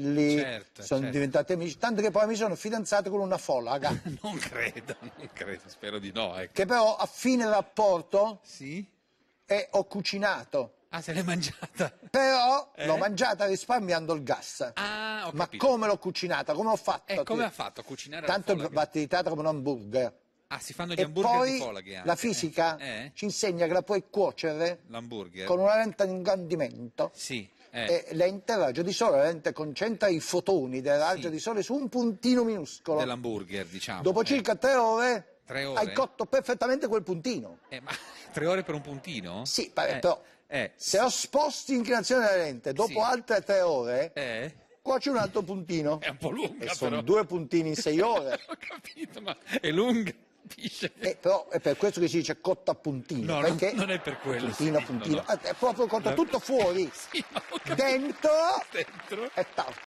certo, sono certo. diventati amici, tanto che poi mi sono fidanzato con una folaga. non credo, non credo, spero di no. Ecco. Che però a fine rapporto sì? e ho cucinato. Ah, se l'hai mangiata? Però eh? l'ho mangiata risparmiando il gas. Ah, Ma come l'ho cucinata? Come ho fatto? Eh, come ha fatto a cucinare Tanto va come un hamburger. Ah, si fanno gli e hamburger poi, di folaghe anche. la eh? fisica eh? ci insegna che la puoi cuocere l'hamburger con una lenta di ingrandimento. Sì eh. lente raggio cioè di sole, la lente concentra i fotoni del raggio sì. di sole su un puntino minuscolo. Dell'hamburger, diciamo. Dopo eh. circa tre ore Tre ore? Hai cotto perfettamente quel puntino. Eh, ma tre ore per un puntino? Sì, eh, però eh, se lo sposti in creazione della lente dopo sì. altre tre ore, eh. cuoci un altro puntino. È un po' lunga E sono due puntini in sei ore. Ho capito, ma è lunga capisce. Eh, però è per questo che si dice cotta a puntino. No, perché... non è per quello. Puntino, sì, puntino. No, no. Eh, è proprio cotta tutto fuori. Sì, dentro, dentro. È tanto.